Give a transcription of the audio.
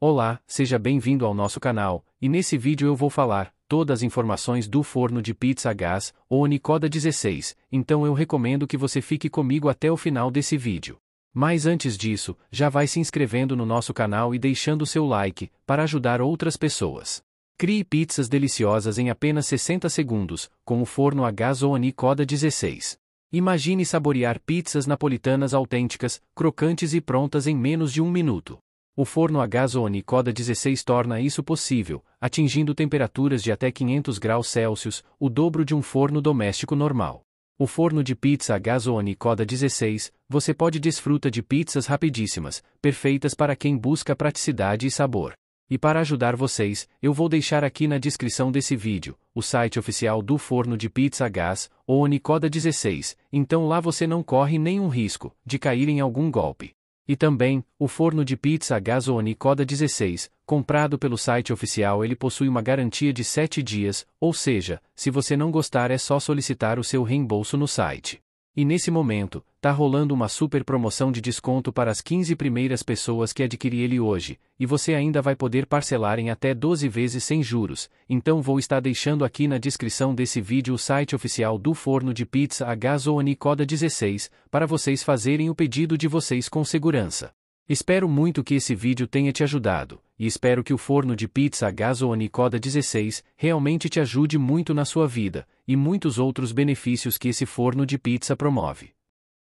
Olá, seja bem-vindo ao nosso canal, e nesse vídeo eu vou falar todas as informações do forno de pizza a gás ou Nicoda 16, então eu recomendo que você fique comigo até o final desse vídeo. Mas antes disso, já vai se inscrevendo no nosso canal e deixando seu like, para ajudar outras pessoas. Crie pizzas deliciosas em apenas 60 segundos, com o forno a gás ou Nicoda 16. Imagine saborear pizzas napolitanas autênticas, crocantes e prontas em menos de um minuto. O forno a gás ou Onicoda 16 torna isso possível, atingindo temperaturas de até 500 graus Celsius, o dobro de um forno doméstico normal. O forno de pizza a gás ou Onicoda 16, você pode desfrutar de pizzas rapidíssimas, perfeitas para quem busca praticidade e sabor. E para ajudar vocês, eu vou deixar aqui na descrição desse vídeo, o site oficial do forno de pizza a gás, ou Onicoda 16, então lá você não corre nenhum risco de cair em algum golpe. E também, o forno de pizza a Coda 16, comprado pelo site oficial ele possui uma garantia de 7 dias, ou seja, se você não gostar é só solicitar o seu reembolso no site. E nesse momento, tá rolando uma super promoção de desconto para as 15 primeiras pessoas que adquirir ele hoje, e você ainda vai poder parcelar em até 12 vezes sem juros, então vou estar deixando aqui na descrição desse vídeo o site oficial do forno de pizza a 16, para vocês fazerem o pedido de vocês com segurança. Espero muito que esse vídeo tenha te ajudado e espero que o forno de pizza a gás ou Anicoda 16 realmente te ajude muito na sua vida, e muitos outros benefícios que esse forno de pizza promove.